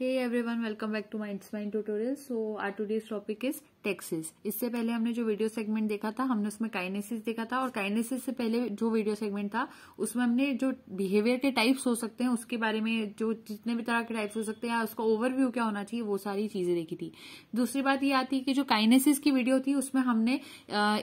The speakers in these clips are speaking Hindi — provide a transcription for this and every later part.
Hey everyone welcome back to minds mind tutorial so are today's topic is taxis इससे पहले हमने जो वीडियो सेगमेंट देखा था हमने उसमें काइनेसिस देखा था और काइनेसिस से पहले जो वीडियो सेगमेंट था उसमें हमने जो बिहेवियर के टाइप्स हो सकते हैं उसके बारे में जो जितने भी तरह के टाइप्स हो सकते हैं उसका ओवरव्यू क्या होना चाहिए वो सारी चीजें देखी थी दूसरी बात ये आती है कि जो काइनेसिस की वीडियो थी उसमें हमने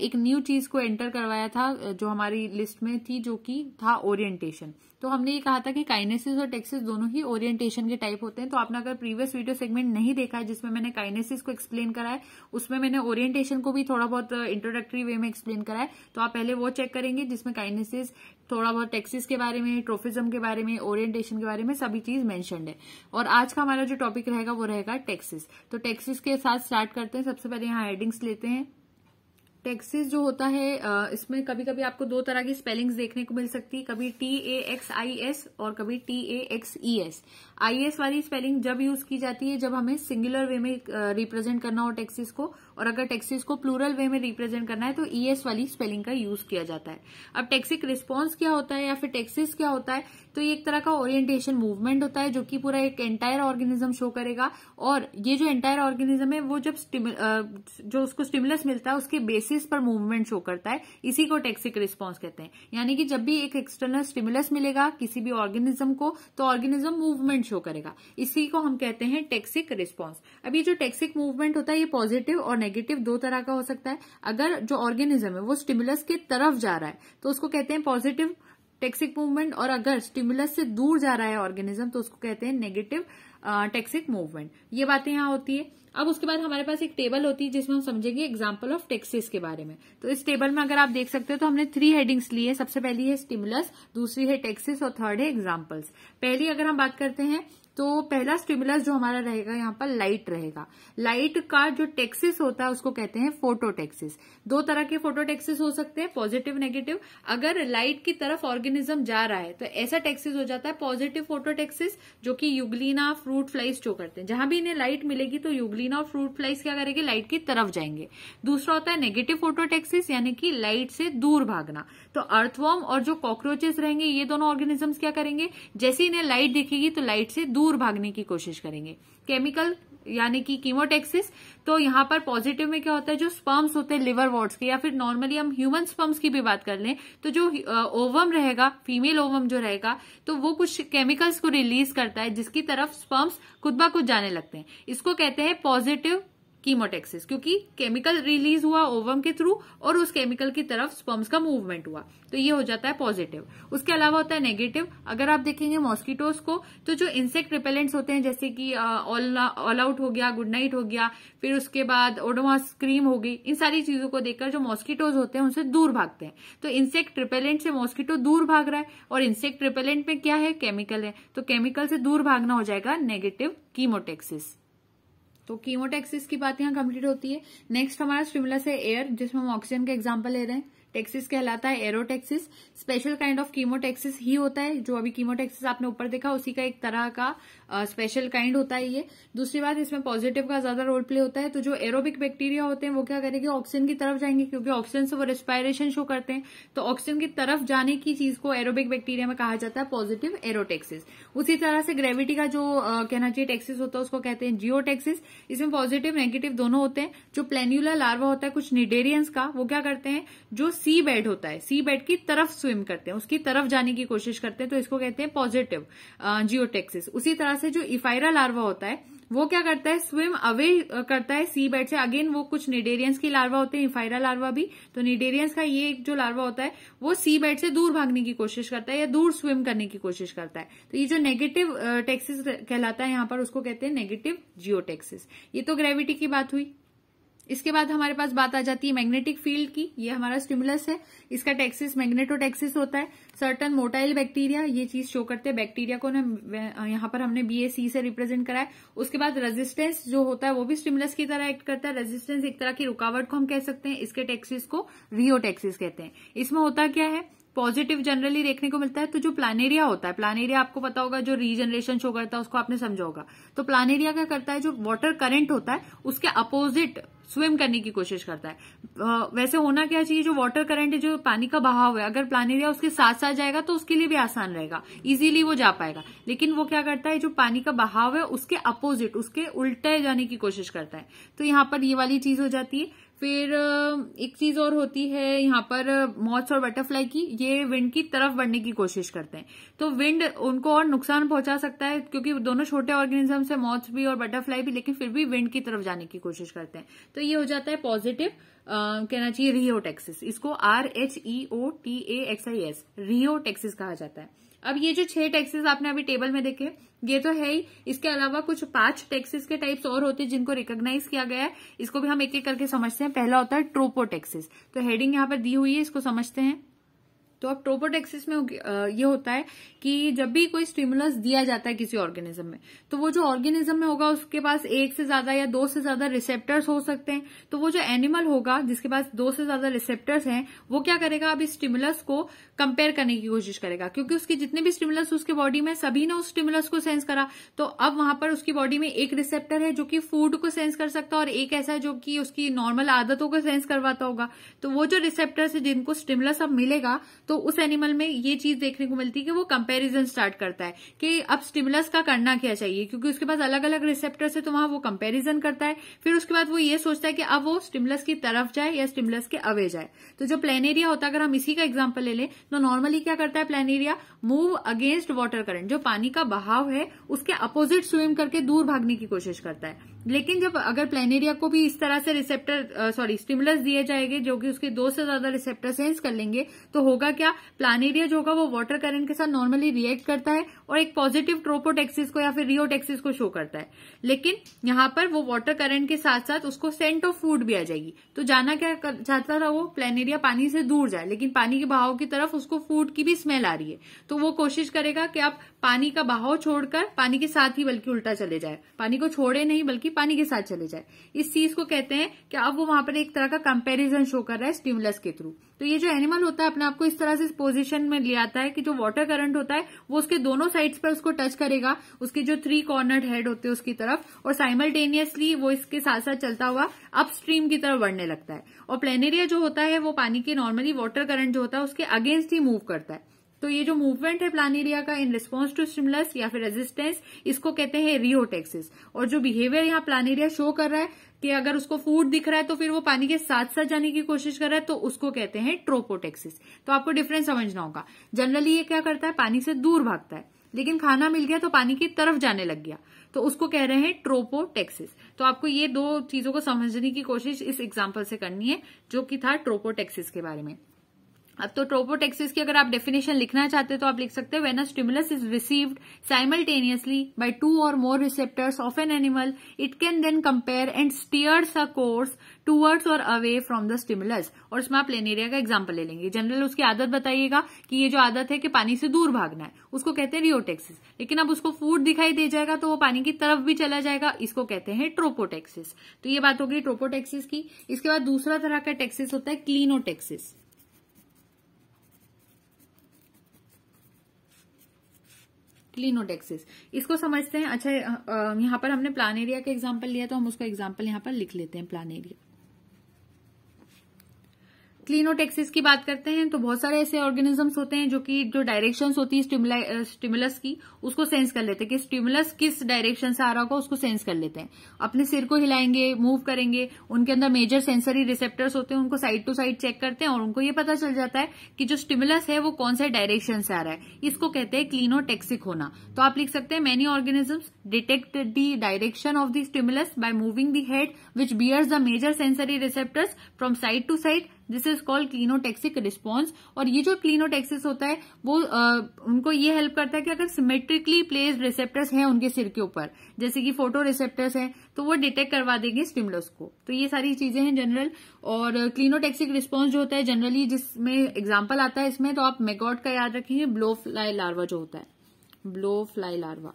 एक न्यू चीज को एंटर करवाया था जो हमारी लिस्ट में थी जो कि था ओरिएंटेशन तो हमने ये कहा था कि काइनेसिस और टेक्सिस दोनों ही ओरिएंटेशन के टाइप होते हैं तो आपने अगर प्रीवियस वीडियो सेगमेंट नहीं देखा है जिसमें मैंने काइनेसिस को एक्सप्लेन करा है उसमें मैंने ओरिएंटेशन को भी थोड़ा बहुत इंट्रोडक्टरी uh, वे में एक्सप्लेन करा है तो आप पहले वो चेक करेंगे जिसमें काइनेसिस थोड़ा बहुत टेक्सिस के बारे में ट्रोफिज्म के बारे में ओरिएंटेशन के बारे में सभी चीज मेंशनड है और आज का हमारा जो टॉपिक रहेगा वो रहेगा टेक्सिस तो टेक्सिस के साथ स्टार्ट करते हैं सबसे पहले यहाँ हेडिंग्स लेते हैं टेक्सिस जो होता है इसमें कभी कभी आपको दो तरह की स्पेलिंग्स देखने को मिल सकती है कभी T A X I S और कभी T A X E S IAS e वाली स्पेलिंग जब यूज की जाती है जब हमें सिंगुलर वे में रिप्रेजेंट करना हो टैक्सेस को और अगर टैक्सेस को प्लूरल वे में रिप्रेजेंट करना है तो ईएस e e वाली स्पेलिंग का यूज किया जाता है अब टैक्सिक रिस्पॉन्स क्या होता है या फिर टैक्सेस क्या होता है तो ये एक तरह का ओरिएंटेशन मूवमेंट होता है जो कि पूरा एक एंटायर ऑर्गेनिज्म शो करेगा और ये जो एंटायर ऑर्गेनिज्म है वो जब जो उसको स्टिमुलस मिलता है उसके बेसिस पर मूवमेंट शो करता है इसी को टैक्सिक रिस्पॉन्स कहते हैं यानी कि जब भी एक एक्सटर्नल स्टिमुलस मिलेगा किसी भी ऑर्गेनिज्म को तो ऑर्गेनिज्म मूवमेंट मूवमेंट शो करेगा इसी को हम कहते हैं टेक्सिक रिस्पॉन्स अब ये जो टेक्सिक मूवमेंट होता है ये पॉजिटिव और नेगेटिव दो तरह का हो सकता है अगर जो ऑर्गेनिज्म है वो स्टिमुलस के तरफ जा रहा है तो उसको कहते हैं पॉजिटिव टेक्सिक मूवमेंट और अगर स्टिमुलस से दूर जा रहा है ऑर्गेनिज्म तो उसको कहते हैं नेगेटिव टेक्सिक मूवमेंट ये बातें यहां होती है अब उसके बाद हमारे पास एक टेबल होती है जिसमें हम समझेंगे एग्जाम्पल ऑफ टैक्सेस के बारे में तो इस टेबल में अगर आप देख सकते हो तो हमने थ्री हेडिंग्स ली है सबसे पहली है स्टिमुलस दूसरी है टैक्सेस और थर्ड है एग्जाम्पल्स पहली अगर हम बात करते हैं तो पहला स्टिमुलस जो हमारा रहेगा यहाँ पर लाइट रहेगा लाइट का जो टेक्सिस होता है उसको कहते हैं फोटोटेक्सिस दो तरह के फोटोटेक्सिस हो सकते हैं पॉजिटिव नेगेटिव अगर लाइट की तरफ ऑर्गेनिज्म जा रहा है तो ऐसा टेक्सिस हो जाता है पॉजिटिव फोटोटेक्सिस जो कि युगलीना फ्रूट फ्लाइज जो करते हैं जहां भी इन्हें लाइट मिलेगी तो युगलीना और फ्रूट फ्लाइज क्या करेंगे लाइट की तरफ जाएंगे दूसरा होता है नेगेटिव फोटोटेक्सिस यानी कि लाइट से दूर भागना तो अर्थवॉर्म और जो कॉकरोचेस रहेंगे ये दोनों ऑर्गेनिजम्स क्या करेंगे जैसे इन्हें लाइट दिखेगी तो लाइट से दूर दूर भागने की कोशिश करेंगे केमिकल यानी कि कीमोटेक्सिस तो यहां पर पॉजिटिव में क्या होता है जो स्पर्म्स होते हैं लिवर वॉर्ड्स के या फिर नॉर्मली हम ह्यूमन स्पर्म्स की भी बात कर लें तो जो ओवम रहेगा फीमेल ओवम जो रहेगा तो वो कुछ केमिकल्स को रिलीज करता है जिसकी तरफ स्पर्म्स खुद ब खुद जाने लगते हैं इसको कहते हैं पॉजिटिव कीमोटेक्सिस क्योंकि केमिकल रिलीज हुआ ओवम के थ्रू और उस केमिकल की तरफ स्पर्म्स का मूवमेंट हुआ तो ये हो जाता है पॉजिटिव उसके अलावा होता है नेगेटिव अगर आप देखेंगे मॉस्किटोज को तो जो इंसेक्ट रिपेलेंट्स होते हैं जैसे कि ऑल आउट हो गया गुड नाइट हो गया फिर उसके बाद ओडोमास क्रीम हो गई इन सारी चीजों को देखकर जो मॉस्किटोज होते हैं उनसे दूर भागते हैं तो इंसेक्ट रिपेलेंट से मॉस्किटो दूर भाग रहा है और इंसेक्ट रिपेलेंट में क्या है केमिकल है तो केमिकल से दूर भागना हो जाएगा नेगेटिव कीमोटेक्सिस तो कीमोटेक्सिस की बात यहाँ कंप्लीट होती है नेक्स्ट हमारा स्टिमुलस है एयर जिसमें हम ऑक्सीजन का एग्जाम्पल ले रहे हैं टेक्सिस कहलाता है aerotaxis special kind of chemotaxis ही होता है जो अभी कीमोटेक्सिस आपने ऊपर देखा उसी का एक तरह का स्पेशल काइंड होता है ये दूसरी बात इसमें पॉजिटिव का ज्यादा रोल प्ले होता है तो जो एरोबिक बैक्टीरिया होते हैं वो क्या करेंगे ऑक्सीजन की तरफ जाएंगे क्योंकि ऑक्सीजन से वो रेस्पायरेशन शो करते हैं तो ऑक्सीजन की तरफ जाने की चीज को एरोबिक बैक्टीरिया में कहा जाता है पॉजिटिव एरोटेक्सिस उसी तरह से ग्रेविटी का जो uh, कहना चाहिए टेक्सिस होता है उसको कहते हैं जियोटेक्सिस इसमें पॉजिटिव नेगेटिव दोनों होते हैं जो प्लेन्यूलर लार्वा होता है कुछ निडेरियंस का वो क्या करते हैं जो सी बेड होता है सी बेड की तरफ स्विम करते हैं उसकी तरफ जाने की कोशिश करते हैं तो इसको कहते हैं पॉजिटिव जियोटेक्सिस उसी तरह से जो इफायरा लार्वा होता है वो क्या करता है स्विम अवे करता है सी बेड से अगेन वो कुछ निडेरियंस की लार्वा होते हैं इफायरा लार्वा भी तो निडेरियंस का ये जो लार्वा होता है वो सी बेड से दूर भागने की कोशिश करता है या दूर स्विम करने की कोशिश करता है तो ये जो नेगेटिव टेक्सिस कहलाता है यहाँ पर उसको कहते हैं नेगेटिव जियोटेक्सिस ये तो ग्रेविटी की बात हुई इसके बाद हमारे पास बात आ जाती है मैग्नेटिक फील्ड की ये हमारा स्टिमुलस है इसका टैक्सिस मैग्नेटोटैक्सिस होता है सर्टन मोटाइल बैक्टीरिया ये चीज शो करते हैं बैक्टीरिया को यहाँ पर हमने बी सी से रिप्रेजेंट कराया उसके बाद रेजिस्टेंस जो होता है वो भी स्टिमुलस की तरह एक्ट करता है रेजिस्टेंस एक तरह की रुकावट को हम कह सकते हैं इसके टैक्सिस को रियो टैक्सिस कहते हैं इसमें होता क्या है पॉजिटिव जनरली देखने को मिलता है तो जो प्लानेरिया होता है प्लानेरिया आपको पता होगा जो रीजनरेशन शो करता है उसको आपने समझा होगा तो प्लानेरिया क्या करता है जो वाटर करंट होता है उसके अपोजिट स्विम करने की कोशिश करता है वैसे होना क्या चाहिए जो वाटर करंट है जो पानी का बहाव है अगर प्लानेरिया उसके साथ साथ जाएगा तो उसके लिए भी आसान रहेगा इजीली वो जा पाएगा लेकिन वो क्या करता है जो पानी का बहाव है उसके अपोजिट उसके उल्टे जाने की कोशिश करता है तो यहां पर ये वाली चीज हो जाती है फिर एक चीज और होती है यहाँ पर मॉथ्स और बटरफ्लाई की ये विंड की तरफ बढ़ने की कोशिश करते हैं तो विंड उनको और नुकसान पहुंचा सकता है क्योंकि दोनों छोटे ऑर्गेनिजम्स है मॉथ्स भी और बटरफ्लाई भी लेकिन फिर भी विंड की तरफ जाने की कोशिश करते हैं तो ये हो जाता है पॉजिटिव कहना चाहिए रियो टेक्सिस इसको R H E O T A X I S rheotaxis कहा जाता है अब ये जो छह टैक्सेस आपने अभी टेबल में देखे ये तो है ही इसके अलावा कुछ पांच टैक्सेस के टाइप्स और होते हैं जिनको रिकॉग्नाइज किया गया है इसको भी हम एक एक करके समझते हैं पहला होता है ट्रोपो टैक्सेस तो हेडिंग यहाँ पर दी हुई है इसको समझते हैं तो अब ट्रोपोटेक्सिस में ये होता है कि जब भी कोई स्टिमुलस दिया जाता है किसी ऑर्गेनिज्म में तो वो जो ऑर्गेनिज्म में होगा उसके पास एक से ज्यादा या दो से ज्यादा रिसेप्टर्स हो सकते हैं तो वो जो एनिमल होगा जिसके पास दो से ज्यादा रिसेप्टर्स हैं वो क्या करेगा अब इस स्टिमुलस को कंपेयर करने की कोशिश करेगा क्योंकि उसकी जितने भी स्टिमुलस उसके बॉडी में सभी ने उस स्टिमुलस को सेंस करा तो अब वहां पर उसकी बॉडी में एक रिसेप्टर है जो कि फूड को सेंस कर सकता है और एक ऐसा है जो कि उसकी नॉर्मल आदतों को सेंस करवाता होगा तो वो जो रिसेप्टर्स है जिनको स्टिमुलस अब मिलेगा तो उस एनिमल में ये चीज देखने को मिलती है कि वो कंपेरिजन स्टार्ट करता है कि अब स्टिमुलस का करना क्या चाहिए क्योंकि उसके पास अलग अलग रिसेप्टर है तो वहां वो कंपेरिजन करता है फिर उसके बाद वो ये सोचता है कि अब वो स्टिमुलस की तरफ जाए या स्टिमुलस के अवे जाए तो जो प्लेनेरिया होता है अगर हम इसी का एग्जाम्पल ले लें तो नॉर्मली क्या करता है planaria move against water current जो पानी का बहाव है उसके अपोजिट स्विम करके दूर भागने की कोशिश करता है लेकिन जब अगर प्लेनेरिया को भी इस तरह से रिसेप्टर सॉरी स्टिमुलस दिए जाएंगे जो कि उसके दो से ज्यादा रिसेप्टर सेंस कर लेंगे तो होगा क्या प्लानेरिया जो होगा वो वाटर करंट के साथ नॉर्मली रिएक्ट करता है और एक पॉजिटिव ट्रोपोटेक्सिस को या फिर रियोटेक्सिस को शो करता है लेकिन यहां पर वो वाटर करंट के साथ साथ उसको सेंट ऑफ फूड भी आ जाएगी तो जाना क्या चाहता था वो प्लेनेरिया पानी से दूर जाए लेकिन पानी के बहाव की तरफ उसको फूड की भी स्मेल आ रही है तो वो कोशिश करेगा कि आप पानी का बहाव छोड़कर पानी के साथ ही बल्कि उल्टा चले जाए पानी को छोड़े नहीं बल्कि पानी के साथ चले जाए इस चीज को कहते हैं कि अब वो वहां पर एक तरह का कंपैरिजन शो कर रहा है स्टिमुलस के थ्रू तो ये जो एनिमल होता है अपने आपको इस तरह से पोजिशन में ले आता है कि जो वॉटर करंट होता है वो उसके दोनों साइड्स पर उसको टच करेगा उसके जो थ्री कॉर्नर हेड होते हैं उसकी तरफ और साइमल्टेनियसली वो इसके साथ साथ चलता हुआ अपस्ट्रीम की तरफ बढ़ने लगता है और प्लेनेरिया जो होता है वो पानी के नॉर्मली वाटर करंट जो होता है उसके अगेंस्ट ही मूव करता है तो ये जो मूवमेंट है प्लानेरिया का इन रिस्पॉन्स टू स्टिमुलस या फिर रेजिस्टेंस इसको कहते हैं रियोटेक्सिस और जो बिहेवियर यहाँ प्लानेरिया शो कर रहा है कि अगर उसको फूड दिख रहा है तो फिर वो पानी के साथ साथ जाने की कोशिश कर रहा है तो उसको कहते हैं ट्रोपोटेक्सिस तो आपको डिफरेंस समझना होगा जनरली ये क्या करता है पानी से दूर भागता है लेकिन खाना मिल गया तो पानी की तरफ जाने लग गया तो उसको कह रहे हैं ट्रोपोटेक्सिस तो आपको ये दो चीजों को समझने की कोशिश इस एग्जाम्पल से करनी है जो कि था ट्रोपोटेक्सिस के बारे में अब तो ट्रोपोटेक्सिस की अगर आप डेफिनेशन लिखना चाहते हैं तो आप लिख सकते हैं when a stimulus is received simultaneously by two और more receptors of an animal it can then compare and steers a course towards और अवे फ्रॉम द स्टिमुलस और इसमें आप लेनेरिया का एग्जाम्पल ले लेंगे जनरल उसकी आदत बताइएगा कि ये जो आदत है कि पानी से दूर भागना है उसको कहते हैं रियोटेक्सिस लेकिन अब उसको फूड दिखाई दे जाएगा तो वो पानी की तरफ भी चला जाएगा इसको कहते हैं ट्रोपोटेक्सिस तो ये बात होगी ट्रोपोटेक्सिस की इसके बाद दूसरा तरह का टेक्सिस होता है क्लीनोटेक्सिस क्लिनोडेक्सिस इसको समझते हैं अच्छा यहां पर हमने प्लान एरिया का एग्जाम्पल लिया तो हम उसका एग्जाम्पल यहाँ पर लिख लेते हैं प्लान एरिया क्लीनोटेक्सिस की बात करते हैं तो बहुत सारे ऐसे ऑर्गेनिजम्स होते हैं जो कि जो डायरेक्शन होती है स्टिमुलस की उसको सेंस कर लेते हैं कि स्टिमुलस किस डायरेक्शन से आ रहा होगा उसको सेंस कर लेते हैं अपने सिर को हिलाएंगे मूव करेंगे उनके अंदर मेजर सेंसरी रिसेप्टर्स होते हैं उनको साइड टू साइड चेक करते हैं और उनको ये पता चल जाता है कि जो स्टिमुलस है वो कौन सा डायरेक्शन से आ रहा है इसको कहते हैं क्लीनोटेक्सिक होना तो आप लिख सकते हैं many organisms detect the direction of the stimulus by moving the head which bears the major sensory receptors from side to side this is called klinotaxic response और ये जो क्लीनोटेक्सिस होता है वो आ, उनको ये हेल्प करता है कि अगर सिमेट्रिकली प्लेस्ड रिसेप्टर्स हैं उनके सिर के ऊपर जैसे कि फोटो रिसेप्टर्स हैं तो वो डिटेक्ट करवा देंगे स्टिमुलस को तो ये सारी चीजें हैं जनरल और क्लीनोटेक्सिक रिस्पॉन्स जो होता है जनरली जिसमें एग्जाम्पल आता है इसमें तो आप मेगॉट का याद रखेंगे ब्लो फ्लाई लार्वा जो होता है ब्लो फ्लाई लार्वा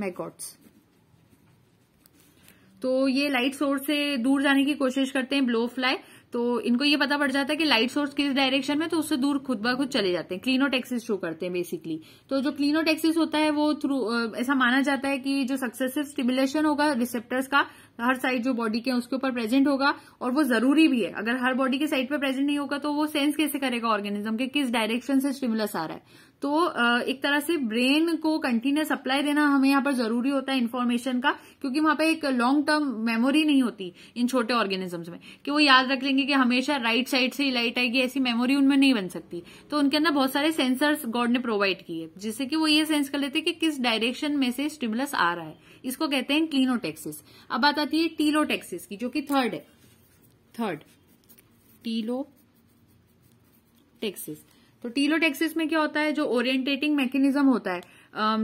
मैगॉट्स तो ये लाइट सोर्स से दूर जाने की कोशिश करते हैं ब्लो फ्लाई तो इनको ये पता पड़ जाता है कि लाइट सोर्स किस डायरेक्शन में तो उससे दूर खुद ब खुद चले जाते हैं क्लीनोटेक्सिस शो करते हैं बेसिकली तो जो क्लीनो टैक्सीज होता है वो थ्रू ऐसा माना जाता है कि जो सक्सेसिव स्टिमुलेशन होगा रिसेप्टर्स का हर साइड जो बॉडी के उसके ऊपर प्रेजेंट होगा और वो जरूरी भी है अगर हर बॉडी के साइड पे प्रेजेंट नहीं होगा तो वो सेंस कैसे करेगा ऑर्गेनिज्म के किस डायरेक्शन से स्टिमुलस आ रहा है तो एक तरह से ब्रेन को कंटिन्यूस सप्लाई देना हमें यहाँ पर जरूरी होता है इन्फॉर्मेशन का क्योंकि वहां पे एक लॉन्ग टर्म मेमोरी नहीं होती इन छोटे ऑर्गेनिजम्स में कि वो याद रख लेंगे कि हमेशा राइट साइड से ही लाइट आएगी ऐसी मेमोरी उनमें नहीं बन सकती तो उनके अंदर बहुत सारे सेंसर्स गॉड ने प्रोवाइड किए जिससे कि वो ये सेंस कर लेते कि किस डायरेक्शन में से स्टिमुलस आ रहा है इसको कहते हैं क्लीनोटेक्सिस अब बात आती है टीलो टेक्सिस की जो कि थर्ड है थर्ड टीलो टेक्सिस तो टीलो टेक्सिस में क्या होता है जो ओरिएंटेटिंग मैकेनिज्म होता है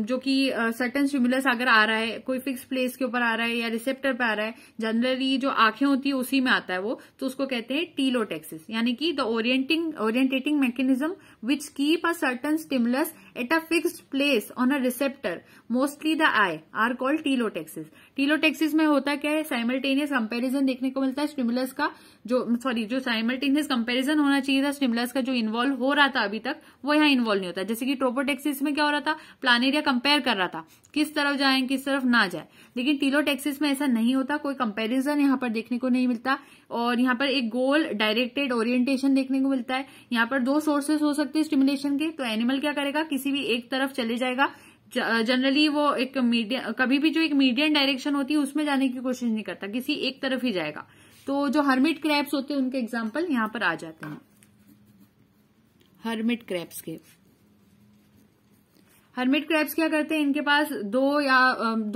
जो कि सर्टन स्टिमुलस अगर आ रहा है कोई फिक्स प्लेस के ऊपर आ रहा है या रिसेप्टर पे आ रहा है जनरली जो आंखें होती है उसी में आता है वो तो उसको कहते हैं टीलो टेक्सिस यानी कि the orienting orientating mechanism which keep a certain stimulus at a fixed place on a receptor mostly the eye are called telotaxis telotaxis में होता क्या है साइमल्टेनियस कंपैरिजन देखने को मिलता है स्टिमुलस का जो सॉरी जो साइमल्टेनियस कंपैरिजन होना चाहिए था स्टिमुलस का जो इन्वॉल्व हो रहा था अभी तक वो यहाँ इन्वॉल्व नहीं होता जैसे कि ट्रोपोटेक्सिस में क्या हो रहा था प्लानेरिया कंपेयर कर रहा था किस तरफ जाए किस तरफ ना जाए लेकिन टीलोटेक्सिस में ऐसा नहीं होता कोई कंपेरिजन यहाँ पर देखने को नहीं मिलता और यहाँ पर एक गोल डायरेक्टेड ओरिएंटेशन देखने को मिलता है यहाँ पर दो सोर्सेस हो सकते हैं स्टिमुलेशन के तो एनिमल क्या करेगा किसी भी एक तरफ चले जाएगा जनरली वो एक मीडियम कभी भी जो एक मीडियम डायरेक्शन होती है उसमें जाने की कोशिश नहीं करता किसी एक तरफ ही जाएगा तो जो हर्मिट क्रैप्स होते हैं उनके एग्जाम्पल यहां पर आ जाते हैं हर्मिट क्रैप्स के हर्मिट क्रैप्स क्या करते हैं इनके पास दो या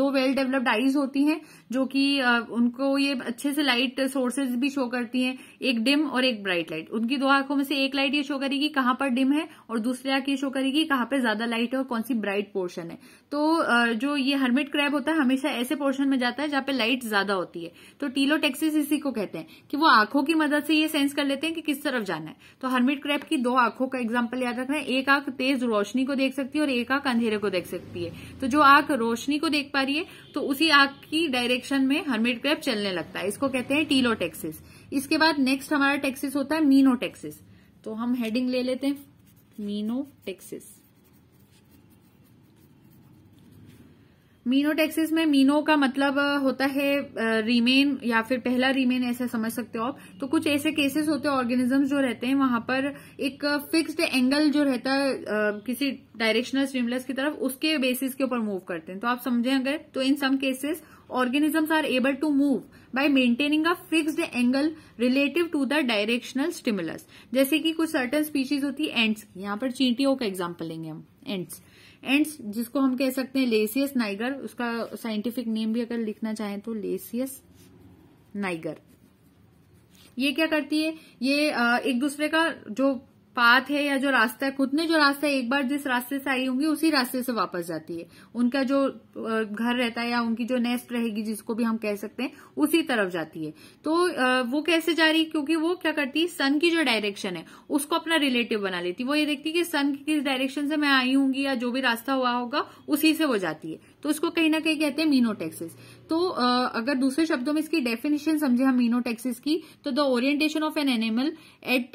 दो वेल डेवलप्ड आईज होती हैं जो कि उनको ये अच्छे से लाइट सोर्सेज भी शो करती हैं एक डिम और एक ब्राइट लाइट उनकी दो आंखों में से एक लाइट ये शो करेगी कहां पर डिम है और दूसरी आंख ये शो करेगी कहां पर ज्यादा लाइट है और कौन सी ब्राइट पोर्शन है तो जो ये हर्मिट क्रैब होता है हमेशा ऐसे पोर्शन में जाता है जहां पर लाइट ज्यादा होती है तो टीलो इसी को कहते हैं कि वो आंखों की मदद से ये सेंस कर लेते हैं कि किस तरफ जाना है तो हर्मिट क्रैप की दो आंखों का एग्जाम्पल याद रखना है एक आंख तेज रोशनी को देख सकती है और एक आंख अंधेरे को देख सकती है तो जो आंख रोशनी को देख पा रही है तो उसी आंख की डायरेक्ट डायरेक्शन में हर्मिट क्रैप चलने लगता है इसको कहते हैं टीलो टेक्सिस इसके बाद नेक्स्ट हमारा टेक्सिस होता है मीनो टेक्सिस तो हम हेडिंग ले लेते हैं मीनो टेक्सिस मीनो टेक्सिस में मीनो का मतलब होता है रिमेन या फिर पहला रिमेन ऐसा समझ सकते हो आप तो कुछ ऐसे केसेस होते हैं ऑर्गेनिजम्स जो रहते हैं वहां पर एक फिक्स्ड एंगल जो रहता है किसी डायरेक्शनल स्ट्रीमलेस की तरफ उसके बेसिस के ऊपर मूव करते हैं तो आप समझें अगर तो in some cases organisms are able to move by maintaining a fixed angle relative to the directional stimulus जैसे कि कुछ सर्टन स्पीशीज होती है एंट्स की यहाँ पर चींटियों का एग्जाम्पल लेंगे हम एंट्स एंट्स जिसको हम कह सकते हैं लेसियस नाइगर उसका साइंटिफिक नेम भी अगर लिखना चाहें तो लेसियस नाइगर ये क्या करती है ये एक दूसरे का जो पाथ है या जो रास्ता है खुद ने जो रास्ता है एक बार जिस रास्ते से आई होंगी उसी रास्ते से वापस जाती है उनका जो घर रहता है या उनकी जो नेस्ट रहेगी जिसको भी हम कह सकते हैं उसी तरफ जाती है तो वो कैसे जा रही क्योंकि वो क्या करती है सन की जो डायरेक्शन है उसको अपना रिलेटिव बना लेती वो ये देखती है कि सन की किस डायरेक्शन से मैं आई हूंगी या जो भी रास्ता हुआ होगा उसी से वो जाती है तो इसको कहीं ना कहीं कहते हैं मीनोटेक्सिस तो अगर दूसरे शब्दों में इसकी डेफिनेशन समझे हम मीनोटेक्सिस की तो the orientation of an animal at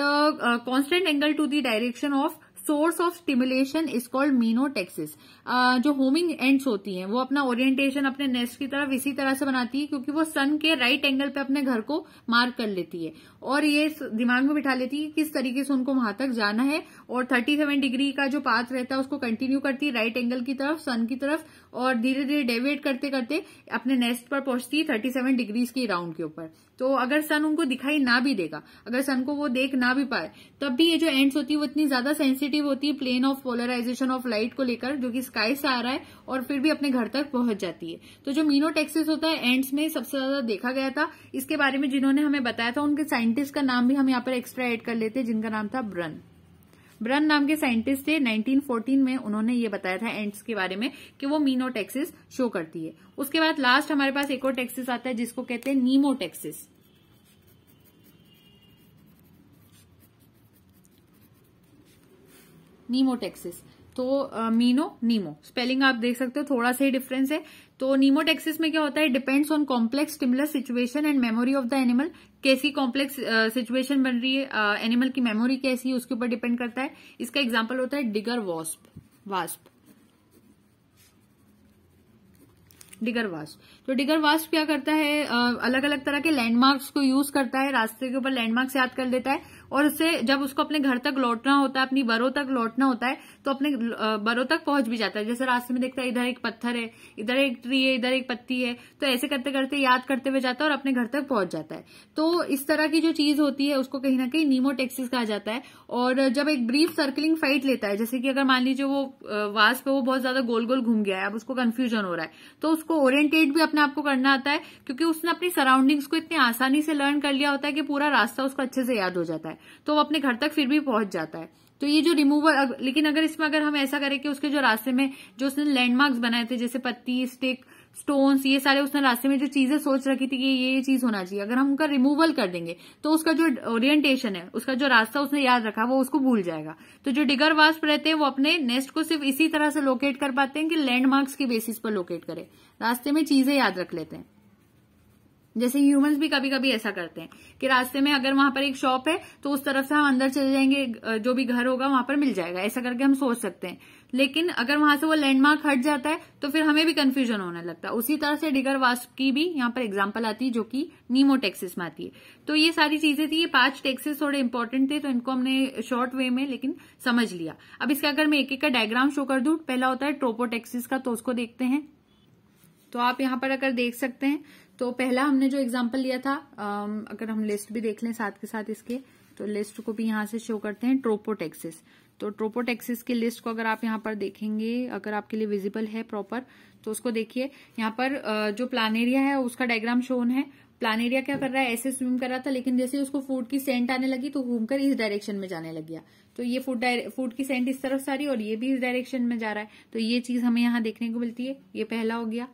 constant angle to the direction of source of stimulation is called menotaxis जो होमिंग एंड्स होती हैं वो अपना ओरिएंटेशन अपने नेस्ट की तरफ इसी तरह से बनाती है क्योंकि वो सन के राइट एंगल पे अपने घर को मार्क कर लेती है और ये दिमाग में बिठा लेती है कि किस तरीके से उनको वहां तक जाना है और 37 डिग्री का जो पाथ रहता है उसको कंटिन्यू करती है राइट एंगल की तरफ सन की तरफ और धीरे धीरे डेविएट करते करते अपने नेस्ट पर पहुंचती है थर्टी सेवन डिग्रीज की राउंड के ऊपर तो अगर सन उनको दिखाई ना भी देगा अगर सन को वो देख ना भी पाए तब भी ये जो एंड्स होती है वो इतनी ज्यादा सेंसिटिव होती है plane of polarization of light को लेकर जो कि स्काई से आ रहा है और फिर भी अपने घर तक पहुंच जाती है तो जो मीनोटेक्सिस होता है एंड्स में सबसे ज्यादा देखा गया था इसके बारे में जिन्होंने हमें बताया था उनके साइंटिस्ट का नाम भी हम यहाँ पर एक्स्ट्रा एड कर लेते हैं जिनका नाम था ब्रन ब्रन नाम के साइंटिस्ट थे 1914 में उन्होंने ये बताया था एंट्स के बारे में कि वो मीनो टेक्सिस शो करती है उसके बाद लास्ट हमारे पास एक और टेक्सिस आता है जिसको कहते हैं नीमो टेक्सिस नीमोटेक्सिस तो मीनो नीमो स्पेलिंग आप देख सकते हो थोड़ा सा ही डिफरेंस है तो नीमोटेक्सिस में क्या होता है depends on complex stimulus situation and memory of the animal कैसी कॉम्प्लेक्स सिचुएशन बन रही है एनिमल uh, की मेमोरी कैसी है उसके ऊपर डिपेंड करता है इसका एग्जाम्पल होता है digger wasp wasp digger wasp तो डिगर वास्प क्या करता है अलग अलग तरह के लैंडमार्क्स को यूज करता है रास्ते के ऊपर लैंडमार्क्स याद कर देता है और उसे जब उसको अपने घर तक लौटना होता है अपनी बरों तक लौटना होता है तो अपने बरों तक पहुंच भी जाता है जैसे रास्ते में देखता है इधर एक पत्थर है इधर एक ट्री है इधर एक पत्ती है तो ऐसे करते करते याद करते हुए जाता है और अपने घर तक पहुंच जाता है तो इस तरह की जो चीज होती है उसको कहीं ना कहीं नीमोटेक्सिस कहा जाता है और जब एक ब्रीफ सर्कलिंग फाइट लेता है जैसे कि अगर मान लीजिए वो वास पे वो बहुत ज्यादा गोल गोल घूम गया है अब उसको कन्फ्यूजन हो रहा है तो उसको ओरियंटेट भी अपने आपको करना आता है क्योंकि उसने अपनी सराउंडिंग्स को इतनी आसानी से लर्न कर लिया होता है कि पूरा रास्ता उसको अच्छे से याद हो जाता है तो वो अपने घर तक फिर भी पहुंच जाता है तो ये जो रिमूवर लेकिन अगर इसमें अगर हम ऐसा करें कि उसके जो रास्ते में जो उसने लैंडमार्क्स बनाए थे जैसे पत्ती स्टिक स्टोन्स ये सारे उसने रास्ते में जो चीजें सोच रखी थी कि ये ये चीज होना चाहिए अगर हम उनका रिमूवल कर देंगे तो उसका जो ओरिएंटेशन है उसका जो रास्ता उसने याद रखा वो उसको भूल जाएगा तो जो डिगर वास्प रहते हैं वो अपने नेस्ट को सिर्फ इसी तरह से लोकेट कर पाते हैं कि लैंडमार्क्स के बेसिस पर लोकेट करें रास्ते में चीजें याद रख लेते हैं जैसे ह्यूमंस भी कभी कभी ऐसा करते हैं कि रास्ते में अगर वहां पर एक शॉप है तो उस तरफ से हम अंदर चले जाएंगे जो भी घर होगा वहां पर मिल जाएगा ऐसा करके हम सोच सकते हैं लेकिन अगर वहां से वो लैंडमार्क हट जाता है तो फिर हमें भी कंफ्यूजन होने लगता है उसी तरह से डिगर वास्क की भी यहाँ पर एग्जाम्पल आती है जो कि नीमो टेक्सिस में आती है तो ये सारी चीजें थी ये पांच टेक्सिस थोड़े इंपॉर्टेंट थे तो इनको हमने शॉर्ट वे में लेकिन समझ लिया अब इसका अगर मैं एक एक का डायग्राम शो कर दू पहला होता है ट्रोपोटेक्सिस का तो उसको देखते हैं तो आप यहाँ पर अगर देख सकते हैं तो पहला हमने जो एग्जाम्पल लिया था um, अगर हम लिस्ट भी देख लें साथ के साथ इसके तो लिस्ट को भी यहां से शो करते हैं ट्रोपोटेक्सिस तो ट्रोपोटेक्सिस की लिस्ट को अगर आप यहाँ पर देखेंगे अगर आपके लिए विजिबल है प्रॉपर तो उसको देखिए यहाँ पर uh, जो प्लानेरिया है उसका डायग्राम शोन है प्लानेरिया क्या कर रहा है ऐसे स्विम कर रहा था लेकिन जैसे उसको फूड की सेंट आने लगी तो घूमकर इस डायरेक्शन में जाने लग गया तो ये फूड फूड की सेंट इस तरफ सारी और ये भी इस डायरेक्शन में जा रहा है तो ये चीज हमें यहाँ देखने को मिलती है ये पहला हो गया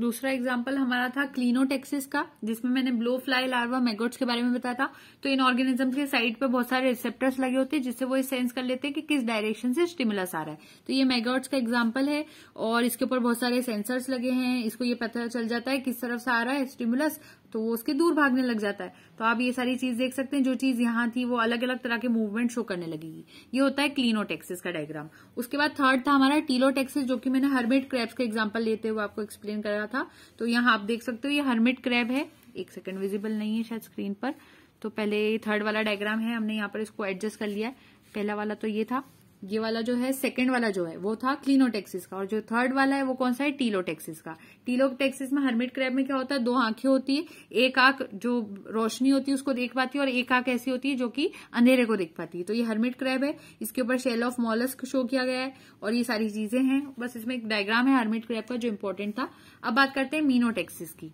दूसरा एग्जाम्पल हमारा था क्लीनोटेक्सिस का जिसमें मैंने ब्लो फ्लाई लार्वा मैगोट्स के बारे में बताया था तो इन ऑर्गेनिज्म के साइड पर बहुत सारे रिसेप्टर्स लगे होते हैं जिससे वो ये सेंस कर लेते हैं कि किस डायरेक्शन से स्टिमुलस आ रहा है तो ये मैगोट्स का एग्जाम्पल है और इसके ऊपर बहुत सारे सेंसर्स लगे हैं इसको ये पता चल जाता है किस तरफ से आ रहा है स्टिमुलस तो वो उसके दूर भागने लग जाता है तो आप ये सारी चीज देख सकते हैं जो चीज यहाँ थी वो अलग अलग तरह के मूवमेंट शो करने लगेगी ये होता है क्लीनोटेक्सिस का डायग्राम उसके बाद थर्ड था हमारा टीलोटेक्सिस जो कि मैंने हर्मिट क्रैब्स का एग्जाम्पल लेते हुए आपको एक्सप्लेन करा था तो यहाँ आप देख सकते हो ये हर्मिट क्रैब है एक सेकंड विजिबल नहीं है शायद स्क्रीन पर तो पहले थर्ड वाला डायग्राम है हमने यहाँ पर इसको एडजस्ट कर लिया पहला वाला तो ये था ये वाला जो है सेकेंड वाला जो है वो था क्लीनोटेक्सिस का और जो थर्ड वाला है वो कौन सा है टीलोटेक्सिस का टीलोटेक्सिस में हर्मिट क्रैब में क्या होता है दो आंखें होती है एक आंख जो रोशनी होती है उसको देख पाती है और एक आंख ऐसी होती है जो कि अंधेरे को देख पाती है तो ये हर्मिट क्रैब है इसके ऊपर शेल ऑफ मॉलस्क शो किया गया है और ये सारी चीजें हैं बस इसमें एक डायग्राम है हर्मिट क्रैब का जो इम्पोर्टेंट था अब बात करते हैं मीनोटेक्सिस की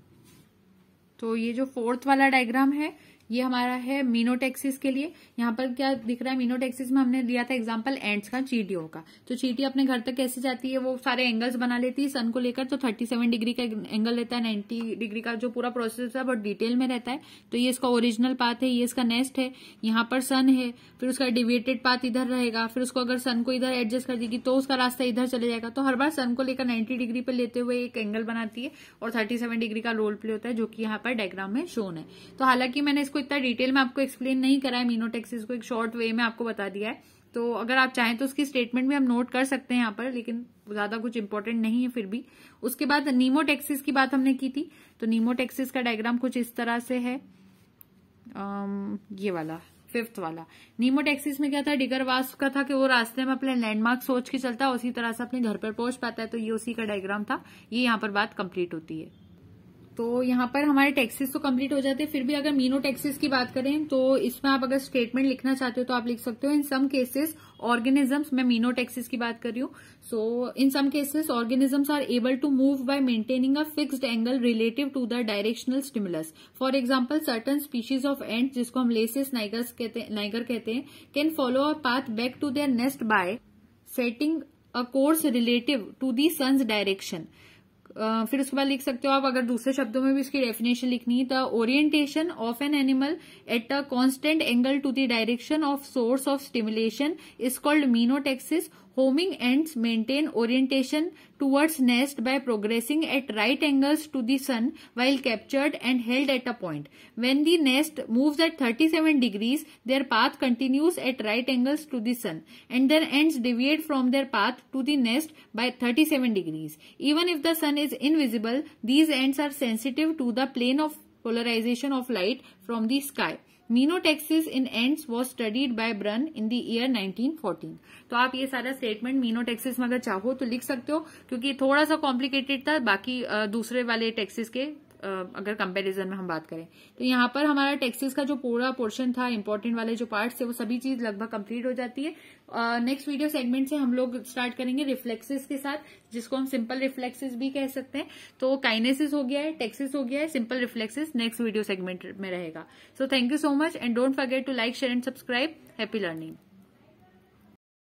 तो ये जो फोर्थ वाला डायग्राम है ये हमारा है मीनोटेक्सिस के लिए यहाँ पर क्या दिख रहा है मीनोटेक्सिस में हमने लिया था एग्जाम्पल एंड्स का चीटियों का तो चीटी अपने घर तक कैसे जाती है वो सारे एंगल्स बना लेती है सन को लेकर तो 37 डिग्री का एंगल लेता है 90 डिग्री का जो पूरा प्रोसेस है बहुत डिटेल में रहता है तो ये इसका ओरिजिनल पाथ है ये इसका नेस्ट है यहाँ पर सन है फिर उसका डिविएटेड पाथ इधर रहेगा फिर उसको अगर सन को इधर एडजस्ट कर देगी तो उसका रास्ता इधर चले जाएगा तो हर बार सन को लेकर नाइन्टी डिग्री पर लेते हुए एक एंगल बनाती है और थर्टी डिग्री का रोल प्ले होता है जो कि यहाँ पर डायग्राम में शोन है तो हालांकि मैंने इसको इसको इतना डिटेल में आपको एक्सप्लेन नहीं करा है मीनोटेक्सिस को एक शॉर्ट वे में आपको बता दिया है तो अगर आप चाहें तो उसकी स्टेटमेंट भी हम नोट कर सकते हैं यहाँ पर लेकिन ज्यादा कुछ इंपॉर्टेंट नहीं है फिर भी उसके बाद नीमोटेक्सिस की बात हमने की थी तो नीमोटेक्सिस का डायग्राम कुछ इस तरह से है ये वाला फिफ्थ वाला नीमोटेक्सिस में क्या था डिगर का था कि वो रास्ते में अपने लैंडमार्क सोच के चलता है उसी तरह से अपने घर पर पहुंच पाता है तो ये उसी का डायग्राम था ये यहाँ पर बात कंप्लीट होती है तो यहाँ पर हमारे टैक्सेस तो कंप्लीट हो जाते हैं फिर भी अगर मीनो टैक्सेस की बात करें तो इसमें आप अगर स्टेटमेंट लिखना चाहते हो तो आप लिख सकते हो इन सम केसेस ऑर्गेनिजम्स मैं मीनो टैक्सेस की बात कर रही हूँ so in some cases organisms are able to move by maintaining a fixed angle relative to the directional stimulus for example certain species of ants जिसको हम लेसिस नाइगर कहते हैं can follow a path back to their nest by setting a course relative to the sun's direction फिर उसके बाद लिख सकते हो आप अगर दूसरे शब्दों में भी उसकी डेफिनेशन लिखनी है the orientation of an animal at a constant angle to the direction of source of stimulation is called menotaxis Homing ants maintain orientation towards nest by progressing at right angles to the sun while captured and held at a point. When the nest moves at 37 degrees, their path continues at right angles to the sun and their ants deviate from their path to the nest by 37 degrees. Even if the sun is invisible, these ants are sensitive to the plane of polarization of light from the sky. Menotaxis in ants was studied by Brun in the year 1914 तो आप ये सारा स्टेटमेंट मीनोटेक्सिस में अगर चाहो तो लिख सकते हो क्योंकि थोड़ा सा कॉम्प्लिकेटेड था बाकी दूसरे वाले टेक्सिस के अगर कंपैरिजन में हम बात करें तो यहाँ पर हमारा टैक्सेस का जो पूरा पोर्शन था इम्पोर्टेंट वाले जो पार्ट थे वो सभी चीज लगभग कंप्लीट हो जाती है नेक्स्ट वीडियो सेगमेंट से हम लोग स्टार्ट करेंगे रिफ्लेक्सेस के साथ जिसको हम सिंपल रिफ्लेक्सेस भी कह सकते हैं तो काइनेसिस हो गया है टैक्सेस हो गया है simple reflexes next video segment में रहेगा so thank you so much and don't forget to like share and subscribe happy learning